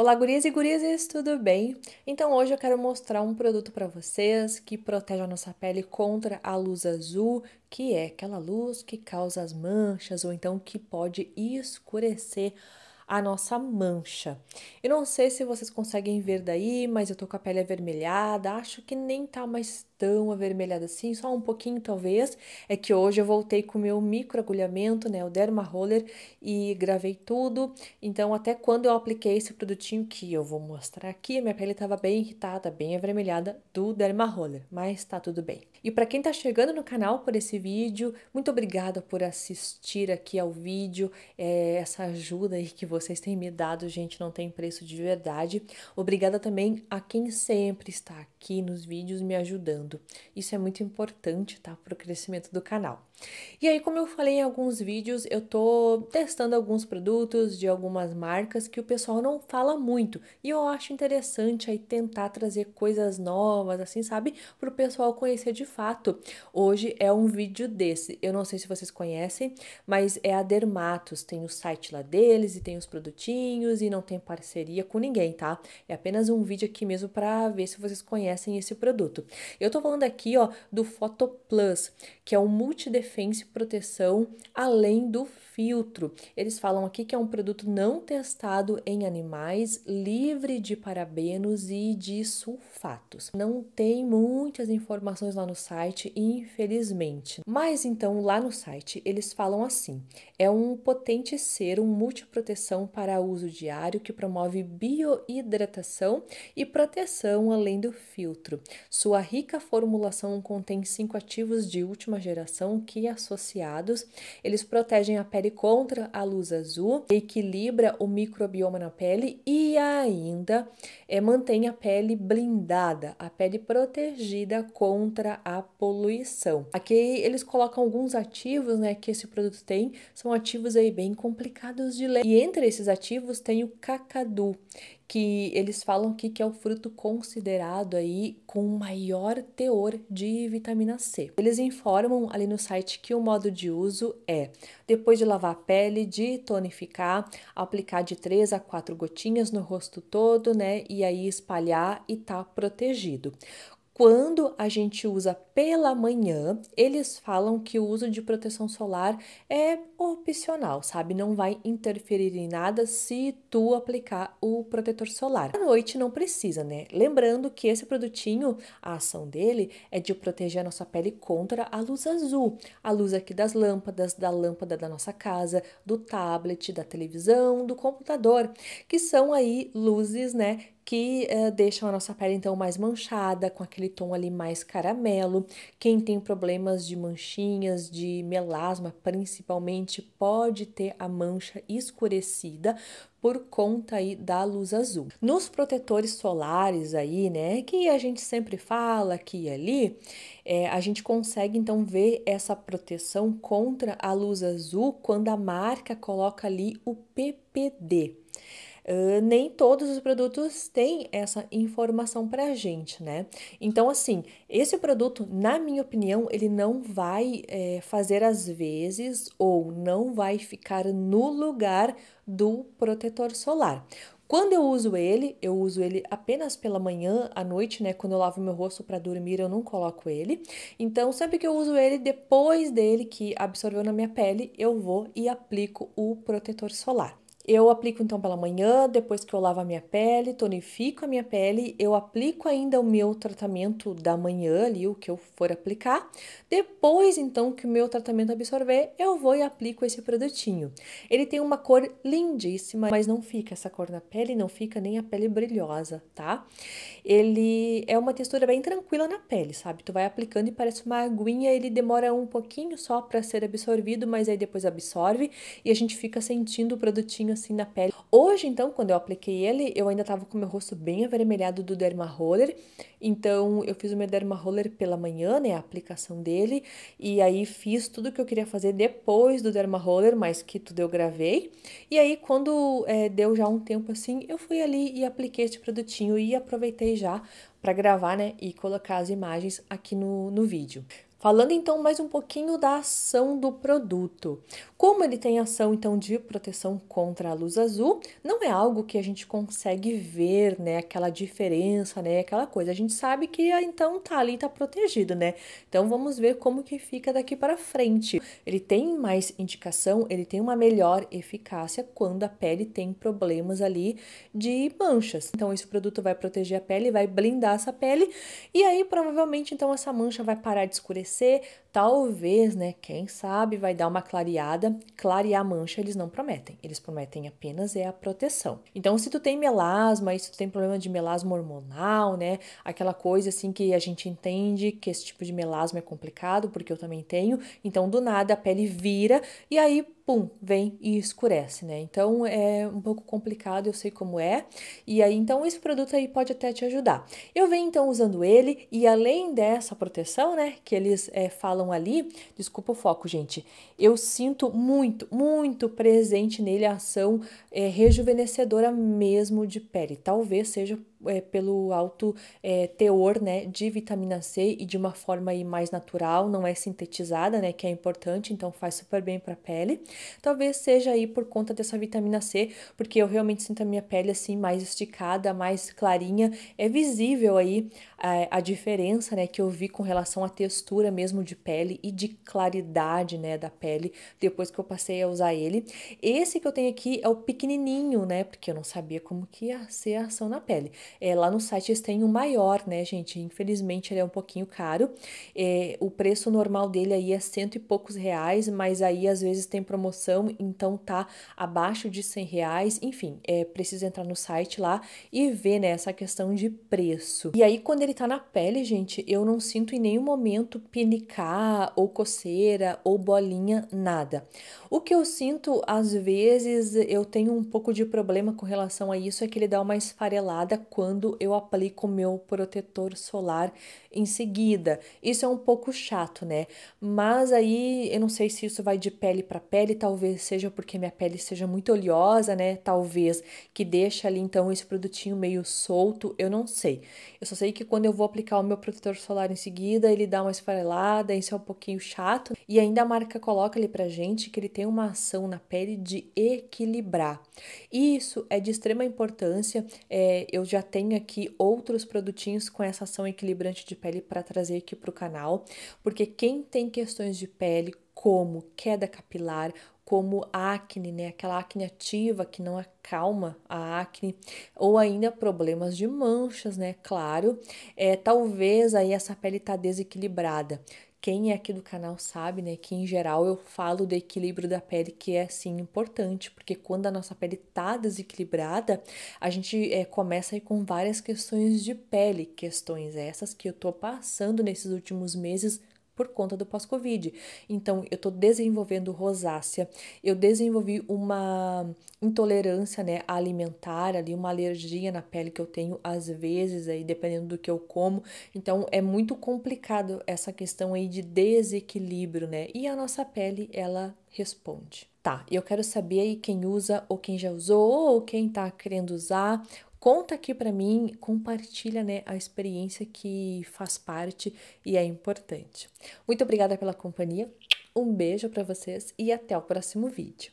Olá, gurias e gurizes, tudo bem? Então hoje eu quero mostrar um produto para vocês que protege a nossa pele contra a luz azul, que é aquela luz que causa as manchas ou então que pode escurecer a nossa mancha. Eu não sei se vocês conseguem ver daí, mas eu tô com a pele avermelhada, acho que nem tá mais tão avermelhada assim, só um pouquinho talvez. É que hoje eu voltei com o meu microagulhamento, né, o Derma Roller, e gravei tudo. Então, até quando eu apliquei esse produtinho que eu vou mostrar aqui, minha pele tava bem irritada, bem avermelhada do Derma Roller, mas tá tudo bem. E para quem tá chegando no canal por esse vídeo, muito obrigada por assistir aqui ao vídeo, é, essa ajuda aí que você vocês têm me dado, gente, não tem preço de verdade. Obrigada também a quem sempre está aqui nos vídeos me ajudando. Isso é muito importante, tá? Para o crescimento do canal. E aí, como eu falei em alguns vídeos, eu tô testando alguns produtos de algumas marcas que o pessoal não fala muito. E eu acho interessante aí tentar trazer coisas novas, assim, sabe? Para o pessoal conhecer de fato. Hoje é um vídeo desse. Eu não sei se vocês conhecem, mas é a Dermatos. Tem o site lá deles e tem os produtinhos e não tem parceria com ninguém, tá? É apenas um vídeo aqui mesmo para ver se vocês conhecem esse produto. Eu tô falando aqui, ó, do Photo Plus, que é um multi-defense proteção além do filtro. Eles falam aqui que é um produto não testado em animais, livre de parabenos e de sulfatos. Não tem muitas informações lá no site, infelizmente. Mas então, lá no site, eles falam assim: é um potente ser, um multiproteção solução para uso diário que promove biohidratação e proteção além do filtro. Sua rica formulação contém cinco ativos de última geração que, associados, eles protegem a pele contra a luz azul, equilibra o microbioma na pele e ainda é, mantém a pele blindada, a pele protegida contra a poluição. Aqui eles colocam alguns ativos né, que esse produto tem, são ativos aí bem complicados de ler. E entre esses ativos tem o cacadu, que eles falam aqui que é o fruto considerado aí com maior teor de vitamina C. Eles informam ali no site que o modo de uso é depois de lavar a pele, de tonificar, aplicar de 3 a 4 gotinhas no rosto todo, né? E aí espalhar e tá protegido. Quando a gente usa pela manhã, eles falam que o uso de proteção solar é opcional, sabe? Não vai interferir em nada se tu aplicar o protetor solar. À noite não precisa, né? Lembrando que esse produtinho, a ação dele é de proteger a nossa pele contra a luz azul, a luz aqui das lâmpadas, da lâmpada da nossa casa, do tablet, da televisão, do computador, que são aí luzes, né, que uh, deixam a nossa pele então mais manchada, com aquele tom ali mais caramelo. Quem tem problemas de manchinhas, de melasma principalmente, pode ter a mancha escurecida por conta aí da luz azul. Nos protetores solares aí, né, que a gente sempre fala aqui e ali, é, a gente consegue então ver essa proteção contra a luz azul quando a marca coloca ali o PPD nem todos os produtos têm essa informação para a gente, né? Então, assim, esse produto, na minha opinião, ele não vai é, fazer as vezes ou não vai ficar no lugar do protetor solar. Quando eu uso ele, eu uso ele apenas pela manhã, à noite, né? Quando eu lavo meu rosto para dormir, eu não coloco ele. Então, sempre que eu uso ele, depois dele que absorveu na minha pele, eu vou e aplico o protetor solar. Eu aplico então pela manhã, depois que eu lavo a minha pele, tonifico a minha pele, eu aplico ainda o meu tratamento da manhã ali, o que eu for aplicar. Depois então que o meu tratamento absorver, eu vou e aplico esse produtinho. Ele tem uma cor lindíssima, mas não fica essa cor na pele, não fica nem a pele brilhosa, tá? Ele é uma textura bem tranquila na pele, sabe? Tu vai aplicando e parece uma aguinha, ele demora um pouquinho só para ser absorvido, mas aí depois absorve e a gente fica sentindo o produtinho assim na pele. Hoje, então, quando eu apliquei ele, eu ainda tava com meu rosto bem avermelhado do Derma Roller. Então, eu fiz o meu Derma Roller pela manhã, né, a aplicação dele. E aí, fiz tudo que eu queria fazer depois do Derma Roller, mas que tudo eu gravei. E aí, quando é, deu já um tempo assim, eu fui ali e apliquei este produtinho e aproveitei já para gravar, né, e colocar as imagens aqui no, no vídeo. Falando então mais um pouquinho da ação do produto. Como ele tem ação então de proteção contra a luz azul, não é algo que a gente consegue ver, né, aquela diferença, né, aquela coisa. A gente sabe que ah, então tá ali tá protegido, né? Então vamos ver como que fica daqui para frente. Ele tem mais indicação, ele tem uma melhor eficácia quando a pele tem problemas ali de manchas. Então esse produto vai proteger a pele, vai blindar essa pele e aí provavelmente então essa mancha vai parar de escurecer से talvez, né, quem sabe, vai dar uma clareada. Clarear a mancha eles não prometem. Eles prometem apenas é a proteção. Então, se tu tem melasma, se tu tem problema de melasma hormonal, né, aquela coisa assim que a gente entende que esse tipo de melasma é complicado, porque eu também tenho. Então, do nada a pele vira e aí pum, vem e escurece, né? Então é um pouco complicado, eu sei como é. E aí então esse produto aí pode até te ajudar. Eu venho então usando ele e além dessa proteção, né, que eles é, falam estão ali, desculpa o foco, gente, eu sinto muito, muito presente nele a ação é, rejuvenescedora mesmo de pele. Talvez seja é, pelo alto é, teor né, de vitamina C e de uma forma aí mais natural, não é sintetizada, né, que é importante, então faz super bem para a pele. Talvez seja aí por conta dessa vitamina C, porque eu realmente sinto a minha pele assim mais esticada, mais clarinha, é visível aí a, é, a diferença né, que eu vi com relação à textura mesmo de pele pele e de claridade, né, da pele, depois que eu passei a usar ele. Esse que eu tenho aqui é o pequenininho, né, porque eu não sabia como que ia ser a ação na pele. É, lá no site eles têm um maior, né, gente, infelizmente ele é um pouquinho caro. É, o preço normal dele aí é cento e poucos reais, mas aí às vezes tem promoção, então tá abaixo de cem reais, enfim, é, precisa entrar no site lá e ver, né, essa questão de preço. E aí quando ele tá na pele, gente, eu não sinto em nenhum momento pinicar, ou coceira, ou bolinha, nada. O que eu sinto, às vezes, eu tenho um pouco de problema com relação a isso, é que ele dá uma esfarelada quando eu aplico meu protetor solar em seguida. Isso é um pouco chato, né? Mas aí eu não sei se isso vai de pele para pele, talvez seja porque minha pele seja muito oleosa, né? Talvez que deixa ali então esse produtinho meio solto, eu não sei. Eu só sei que quando eu vou aplicar o meu protetor solar em seguida, ele dá uma esfarelada, isso é um pouquinho chato. E ainda a marca coloca ali pra gente que ele tem uma ação na pele de equilibrar. E isso é de extrema importância. É, eu já tenho aqui outros produtinhos com essa ação equilibrante de pele para trazer aqui pro canal, porque quem tem questões de pele, como queda capilar, como acne, né? Aquela acne ativa que não acalma a acne, ou ainda problemas de manchas, né? Claro, é, talvez aí essa pele tá desequilibrada. Quem é aqui do canal sabe, né, que em geral eu falo do equilíbrio da pele que é assim importante, porque quando a nossa pele tá desequilibrada, a gente é, começa aí com várias questões de pele, questões essas que eu tô passando nesses últimos meses por conta do pós-Covid. Então, eu tô desenvolvendo rosácea, eu desenvolvi uma intolerância né, alimentar ali, uma alergia na pele que eu tenho às vezes, aí, dependendo do que eu como. Então, é muito complicado essa questão aí de desequilíbrio, né? E a nossa pele, ela responde. Tá, eu quero saber aí quem usa ou quem já usou ou quem tá querendo usar Conta aqui para mim, compartilha né, a experiência que faz parte e é importante. Muito obrigada pela companhia, um beijo para vocês e até o próximo vídeo.